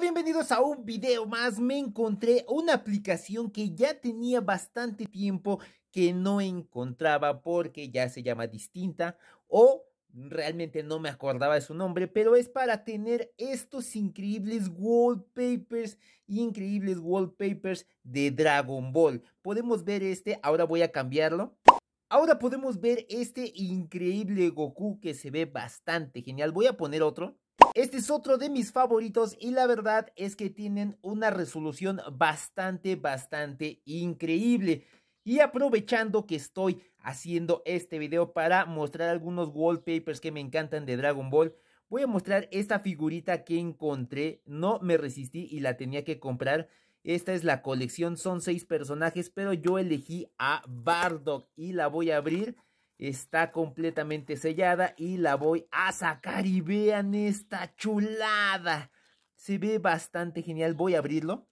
bienvenidos a un video más. Me encontré una aplicación que ya tenía bastante tiempo que no encontraba porque ya se llama distinta o realmente no me acordaba de su nombre, pero es para tener estos increíbles wallpapers, increíbles wallpapers de Dragon Ball. Podemos ver este, ahora voy a cambiarlo. Ahora podemos ver este increíble Goku que se ve bastante genial. Voy a poner otro. Este es otro de mis favoritos y la verdad es que tienen una resolución bastante, bastante increíble. Y aprovechando que estoy haciendo este video para mostrar algunos wallpapers que me encantan de Dragon Ball, voy a mostrar esta figurita que encontré. No me resistí y la tenía que comprar. Esta es la colección, son seis personajes, pero yo elegí a Bardock y la voy a abrir. Está completamente sellada y la voy a sacar y vean esta chulada. Se ve bastante genial, voy a abrirlo.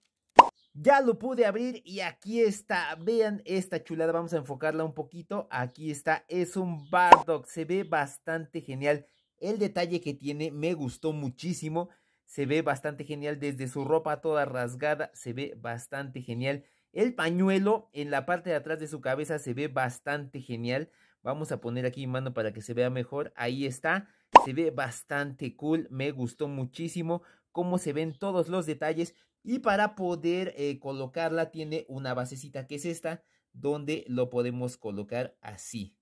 Ya lo pude abrir y aquí está, vean esta chulada, vamos a enfocarla un poquito. Aquí está, es un Bardock, se ve bastante genial. El detalle que tiene me gustó muchísimo se ve bastante genial. Desde su ropa toda rasgada, se ve bastante genial. El pañuelo en la parte de atrás de su cabeza se ve bastante genial. Vamos a poner aquí mano para que se vea mejor. Ahí está. Se ve bastante cool. Me gustó muchísimo cómo se ven todos los detalles. Y para poder eh, colocarla tiene una basecita que es esta, donde lo podemos colocar así.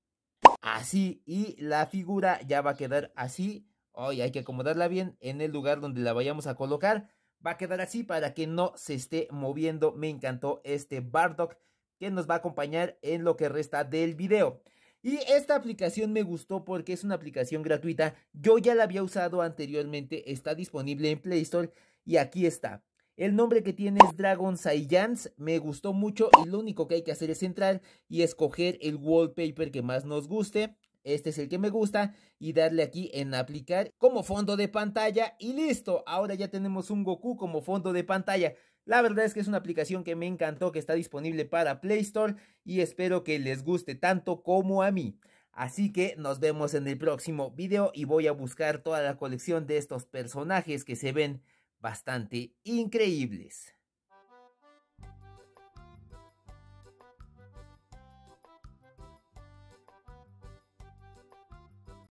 Así. Y la figura ya va a quedar así. Hoy hay que acomodarla bien en el lugar donde la vayamos a colocar. Va a quedar así para que no se esté moviendo. Me encantó este Bardock que nos va a acompañar en lo que resta del video. Y esta aplicación me gustó porque es una aplicación gratuita. Yo ya la había usado anteriormente, está disponible en Play Store y aquí está. El nombre que tiene es Dragon Saiyans, me gustó mucho y lo único que hay que hacer es entrar y escoger el wallpaper que más nos guste este es el que me gusta y darle aquí en aplicar como fondo de pantalla y listo, ahora ya tenemos un Goku como fondo de pantalla. La verdad es que es una aplicación que me encantó, que está disponible para Play Store y espero que les guste tanto como a mí. Así que nos vemos en el próximo video y voy a buscar toda la colección de estos personajes que se ven bastante increíbles.